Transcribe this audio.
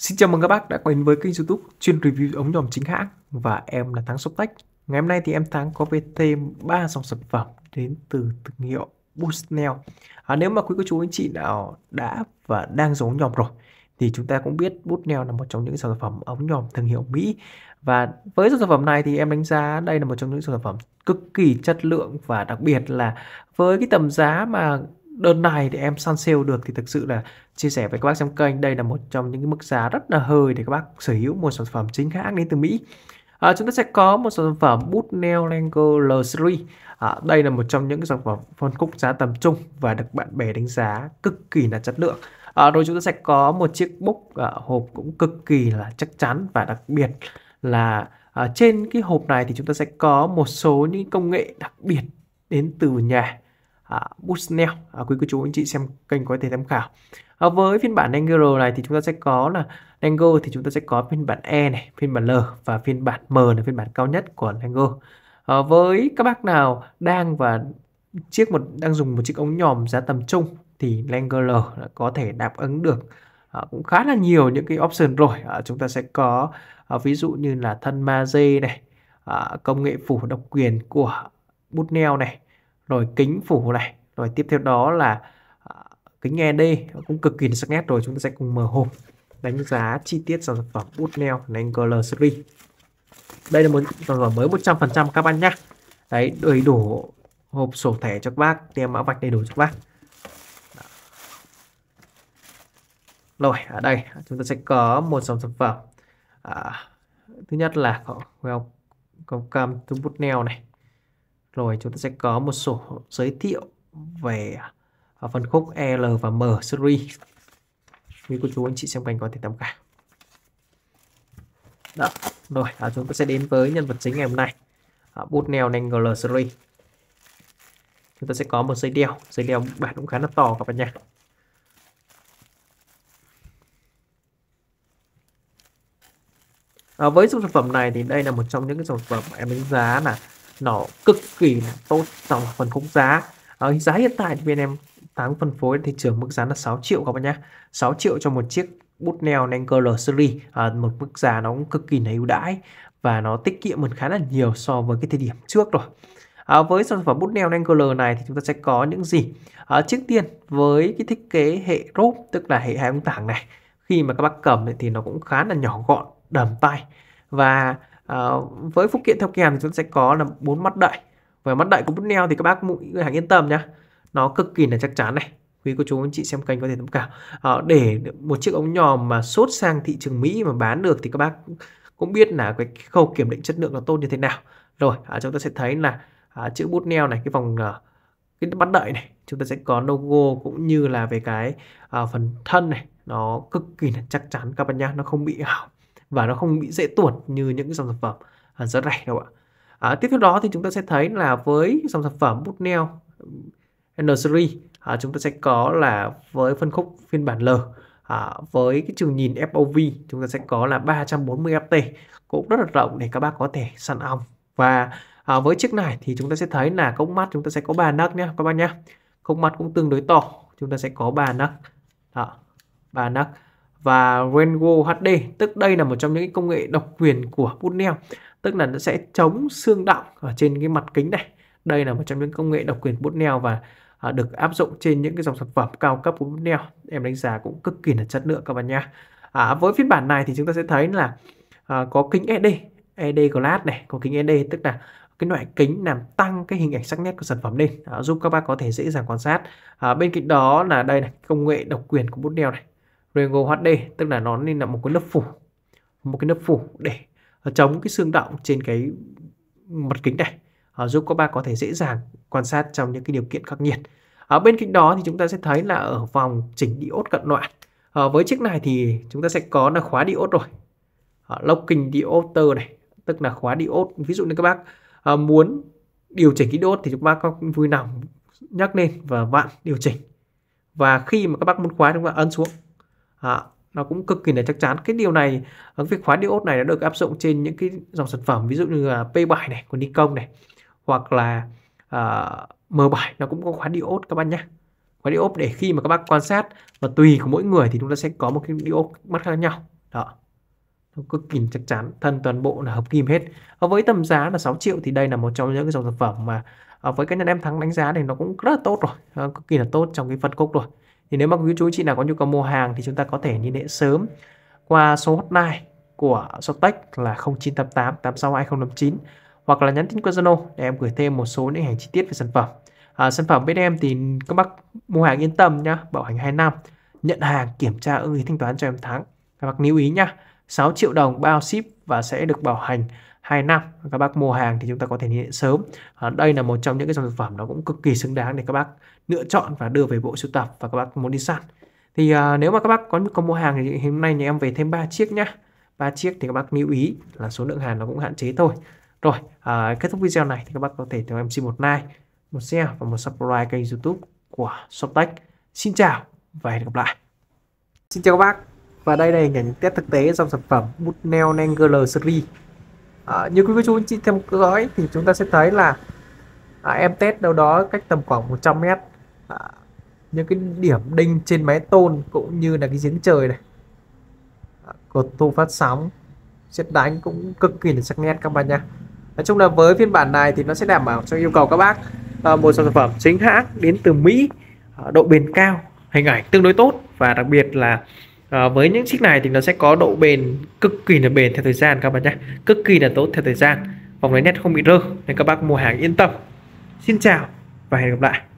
Xin chào mừng các bác đã quay đến với kênh youtube chuyên review ống nhòm chính hãng và em là Thắng Soptech Ngày hôm nay thì em Thắng có về thêm 3 dòng sản phẩm đến từ thương hiệu Bushnell à, Nếu mà quý cô chú anh chị nào đã và đang dùng ống nhòm rồi thì chúng ta cũng biết Bushnell là một trong những sản phẩm ống nhòm thương hiệu Mỹ và với dòng sản phẩm này thì em đánh giá đây là một trong những sản phẩm cực kỳ chất lượng và đặc biệt là với cái tầm giá mà đơn này để em săn sale được thì thực sự là chia sẻ với các bác trong kênh đây là một trong những cái mức giá rất là hơi để các bác sở hữu một sản phẩm chính hãng đến từ Mỹ à, chúng ta sẽ có một sản phẩm bút nail Lango L series à, đây là một trong những sản phẩm phân khúc giá tầm trung và được bạn bè đánh giá cực kỳ là chất lượng à, rồi chúng ta sẽ có một chiếc bút à, hộp cũng cực kỳ là chắc chắn và đặc biệt là à, trên cái hộp này thì chúng ta sẽ có một số những công nghệ đặc biệt đến từ nhà à, Bushnell à, quý cô chú anh chị xem kênh có thể tham khảo à, với phiên bản Angular này thì chúng ta sẽ có là Angular thì chúng ta sẽ có phiên bản E này phiên bản L và phiên bản M là phiên bản cao nhất của Angular à, với các bác nào đang và chiếc một đang dùng một chiếc ống nhòm giá tầm trung thì Angular có thể đáp ứng được À, cũng khá là nhiều những cái option rồi à, chúng ta sẽ có à, ví dụ như là thân ma dê này à, công nghệ phủ độc quyền của bút neo này rồi kính phủ này rồi tiếp theo đó là à, kính nghe đây cũng cực kỳ sắc nét rồi chúng ta sẽ cùng mở hộp đánh giá chi tiết sản phẩm bút neo Angle series đây là một sản phẩm mới 100% các bạn nhé đấy đầy đủ hộp sổ thẻ cho các bác tem mã vạch đầy đủ cho các bác rồi ở đây chúng ta sẽ có một dòng sản phẩm à, thứ nhất là có well, có cam bút neo này rồi chúng ta sẽ có một sổ giới thiệu về à, phân khúc L và M series. Quý cô chú anh chị xem kênh có thể tham khảo. Đó. Rồi à, chúng ta sẽ đến với nhân vật chính ngày hôm nay. À, bút neo Angle series. Chúng ta sẽ có một dây đeo, dây đeo bản cũng khá là to các bạn nha. À, với dòng sản phẩm này thì đây là một trong những cái sản phẩm em đánh giá là nó cực kỳ là tốt trong phần khung giá ở ờ, giá hiện tại thì bên em tám phân phối thị trường mức giá là 6 triệu các bạn nhé 6 triệu cho một chiếc bút neo Nanker L series à, một mức giá nó cũng cực kỳ là ưu đãi và nó tiết kiệm hơn khá là nhiều so với cái thời điểm trước rồi à, với sản phẩm bút neo Nanker này thì chúng ta sẽ có những gì à, trước tiên với cái thiết kế hệ rốp tức là hệ hai ống tảng này khi mà các bác cầm thì nó cũng khá là nhỏ gọn đầm tay và à, với phụ kiện theo kèm thì chúng sẽ có là bốn mắt đậy và mắt đậy của bút neo thì các bác người hàng yên tâm nhá nó cực kỳ là chắc chắn này quý cô chú anh chị xem kênh có thể tham khảo à, để một chiếc ống nhòm mà sốt sang thị trường Mỹ mà bán được thì các bác cũng biết là cái khâu kiểm định chất lượng nó tốt như thế nào rồi à, chúng ta sẽ thấy là à, chữ bút neo này cái vòng à, cái mắt đợi này chúng ta sẽ có logo cũng như là về cái à, phần thân này nó cực kỳ là chắc chắn các bạn nhá nó không bị hỏng và nó không bị dễ tuột như những cái dòng sản phẩm à, rất rẻ đâu ạ. À, tiếp theo đó thì chúng ta sẽ thấy là với dòng sản phẩm bút neo N à, chúng ta sẽ có là với phân khúc phiên bản L à, với cái trường nhìn FOV chúng ta sẽ có là 340 FT cũng rất là rộng để các bác có thể săn ong và à, với chiếc này thì chúng ta sẽ thấy là cốc mắt chúng ta sẽ có ba nấc nhé các bác nhé cốc mắt cũng tương đối to chúng ta sẽ có ba nấc đó ba nấc và Rengo HD tức đây là một trong những công nghệ độc quyền của Busnell tức là nó sẽ chống xương đọng ở trên cái mặt kính này đây là một trong những công nghệ độc quyền Busnell và à, được áp dụng trên những cái dòng sản phẩm cao cấp của Busnell em đánh giá cũng cực kỳ là chất lượng các bạn nhá à, với phiên bản này thì chúng ta sẽ thấy là à, có kính ED ED glass này có kính ED tức là cái loại kính làm tăng cái hình ảnh sắc nét của sản phẩm lên à, giúp các bác có thể dễ dàng quan sát à, bên cạnh đó là đây này công nghệ độc quyền của Busnell này Rengo HD tức là nó nên là một cái lớp phủ một cái lớp phủ để chống cái xương động trên cái mặt kính này à, giúp các bạn có thể dễ dàng quan sát trong những cái điều kiện khắc nghiệt ở bên cạnh đó thì chúng ta sẽ thấy là ở vòng chỉnh diode cận loạn ở ờ, với chiếc này thì chúng ta sẽ có là khóa diode rồi à, ờ, locking diode này tức là khóa diode ví dụ như các bác ờ, muốn điều chỉnh cái diode thì chúng bác có vui lòng nhắc lên và vặn điều chỉnh và khi mà các bác muốn khóa chúng ta ấn xuống à, nó cũng cực kỳ là chắc chắn cái điều này ờ, cái việc khóa diode này đã được áp dụng trên những cái dòng sản phẩm ví dụ như là P7 này của Nikon này hoặc là uh, ờ, M7 nó cũng có khóa diode các bạn nhé khóa diode để khi mà các bác quan sát và tùy của mỗi người thì chúng ta sẽ có một cái diode mắt khác nhau đó cực kỳ chắc chắn thân toàn bộ là hợp kim hết à, với tầm giá là 6 triệu thì đây là một trong những cái dòng sản phẩm mà với cá nhân em thắng đánh giá thì nó cũng rất là tốt rồi cực kỳ là tốt trong cái phân khúc rồi thì nếu mà quý chú chị nào có nhu cầu mua hàng thì chúng ta có thể liên hệ sớm qua số hotline của Sotech là 0988 86 2059 hoặc là nhắn tin qua Zalo để em gửi thêm một số những hàng chi tiết về sản phẩm. À, sản phẩm bên em thì các bác mua hàng yên tâm nhá, bảo hành 2 năm, nhận hàng kiểm tra ưng ý thanh toán cho em tháng. Các bác lưu ý nhá, 6 triệu đồng bao ship và sẽ được bảo hành 2 năm các bác mua hàng thì chúng ta có thể nhận sớm à, đây là một trong những cái dòng sản phẩm nó cũng cực kỳ xứng đáng để các bác lựa chọn và đưa về bộ sưu tập và các bác muốn đi săn thì à, nếu mà các bác có nhu cầu mua hàng thì hôm nay nhà em về thêm 3 chiếc nhá 3 chiếc thì các bác lưu ý là số lượng hàng nó cũng hạn chế thôi rồi à, kết thúc video này thì các bác có thể cho em xin một like một share và một subscribe kênh youtube của Shoptech xin chào và hẹn gặp lại xin chào các bác và đây là hình ảnh test thực tế dòng sản phẩm bút neo Nangler series à, như quý vị chú anh chị theo dõi thì chúng ta sẽ thấy là à, em test đâu đó cách tầm khoảng 100 mét à, những cái điểm đinh trên mái tôn cũng như là cái giếng trời này à, cột tu phát sóng xét đánh cũng cực kỳ là sắc nét các bạn nha nói chung là với phiên bản này thì nó sẽ đảm bảo cho yêu cầu các bác à, một sản phẩm chính hãng đến từ Mỹ độ bền cao hình ảnh tương đối tốt và đặc biệt là à, với những chiếc này thì nó sẽ có độ bền cực kỳ là bền theo thời gian các bạn nhé cực kỳ là tốt theo thời gian vòng lấy nét không bị rơ nên các bác mua hàng yên tâm xin chào và hẹn gặp lại